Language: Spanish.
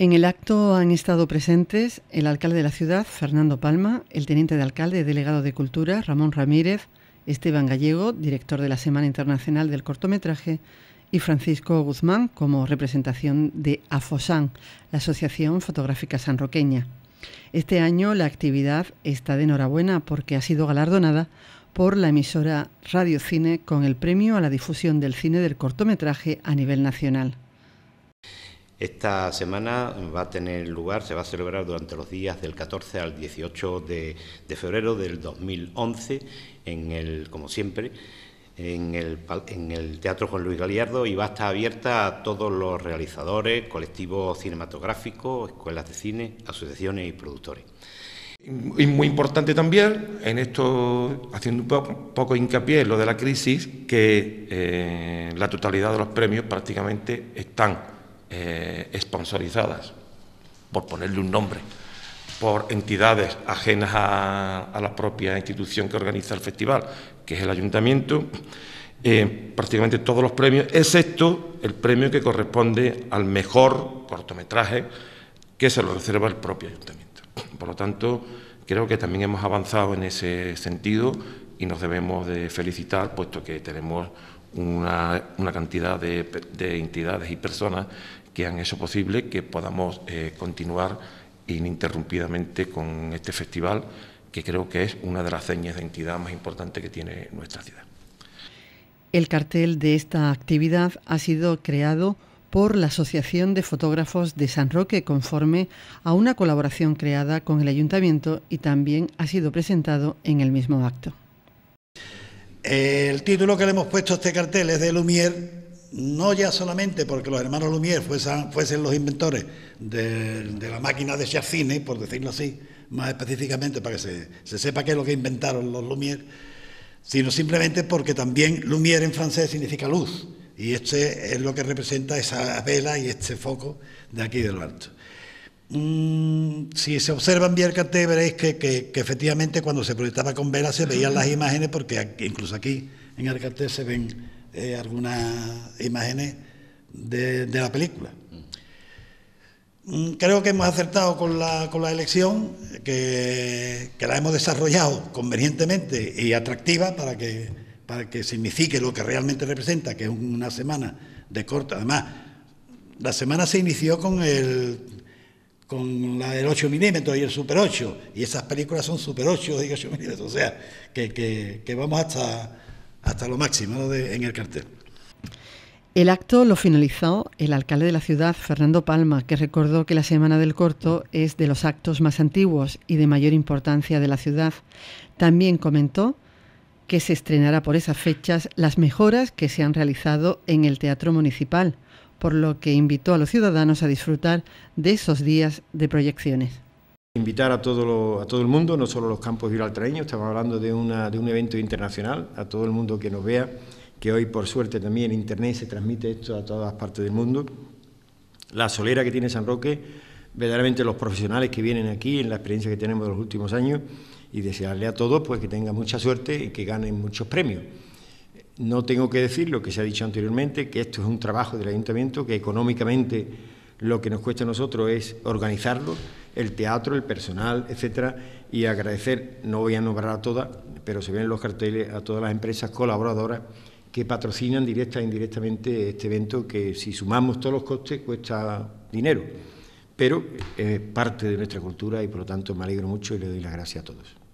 En el acto han estado presentes el alcalde de la ciudad, Fernando Palma, el teniente de alcalde delegado de Cultura, Ramón Ramírez, Esteban Gallego, director de la Semana Internacional del Cortometraje, y Francisco Guzmán como representación de AFOSAN, la Asociación Fotográfica Sanroqueña. Este año la actividad está de enhorabuena porque ha sido galardonada por la emisora Radio Cine con el premio a la difusión del cine del cortometraje a nivel nacional. Esta semana va a tener lugar, se va a celebrar durante los días del 14 al 18 de, febrero del 2011, en el, como siempre, en el, Teatro Juan Luis Galiardo y va a estar abierta a todos los realizadores, colectivos cinematográficos, escuelas de cine, asociaciones y productores. Y muy importante también, en esto, haciendo un poco, hincapié en lo de la crisis, que eh, la totalidad de los premios prácticamente están ...esponsorizadas, eh, por ponerle un nombre, por entidades ajenas a, la propia institución que organiza el festival, que es el ayuntamiento, eh, prácticamente todos los premios, excepto el premio que corresponde al mejor cortometraje, que se lo reserva el propio ayuntamiento. Por lo tanto, creo que también hemos avanzado en ese sentido y nos debemos de felicitar, puesto que tenemos una, cantidad de, entidades y personas que han hecho posible que podamos eh, continuar ininterrumpidamente con este festival, que creo que es una de las señas de entidad más importante que tiene nuestra ciudad. El cartel de esta actividad ha sido creado por la Asociación de Fotógrafos de San Roque, conforme a una colaboración creada con el Ayuntamiento y también ha sido presentado en el mismo acto. El título que le hemos puesto a este cartel es de Lumière, no ya solamente porque los hermanos Lumière fuesen, los inventores de, la máquina de cine, por decirlo así, más específicamente para que se, sepa qué es lo que inventaron los Lumière, sino simplemente porque también Lumière en francés significa luz, y este es lo que representa esa vela y este foco de aquí de lo alto. Mm, si se observan bien el veréis que, efectivamente cuando se proyectaba con vela se veían las imágenes, porque incluso aquí en Arcate se ven eh, algunas imágenes de, la película. Mm, creo que hemos acertado con la, elección, que, que, la hemos desarrollado convenientemente y atractiva para que, para que signifique lo que realmente representa, que es una semana de corta. Además, la semana se inició con el con la del 8 milímetros y el Super 8, y esas películas son Super 8 y 8 milímetros, o sea, que, vamos hasta, lo máximo en el cartel. El acto lo finalizó el alcalde de la ciudad, Fernando Palma, que recordó que la Semana del Corto es de los actos más antiguos y de mayor importancia de la ciudad. También comentó que se estrenará por esas fechas las mejoras que se han realizado en el Teatro Municipal, por lo que invitó a los ciudadanos a disfrutar de esos días de proyecciones. Invitar a todo, el mundo, no solo los campos viraltreños, estamos hablando de, un evento internacional, a todo el mundo que nos vea, que hoy por suerte también Internet se transmite esto a todas partes del mundo. La solera que tiene San Roque, verdaderamente los profesionales que vienen aquí, en la experiencia que tenemos de los últimos años, y desearle a todos pues, que tengan mucha suerte y que ganen muchos premios. No tengo que decir lo que se ha dicho anteriormente, que esto es un trabajo del ayuntamiento, que económicamente lo que nos cuesta a nosotros es organizarlo, el teatro, el personal, etcétera, y agradecer, no voy a nombrar a todas, pero se ven los carteles a todas las empresas colaboradoras que patrocinan directa e indirectamente este evento que si sumamos todos los costes cuesta dinero, pero es parte de nuestra cultura y por lo tanto me alegro mucho y le doy las gracias a todos.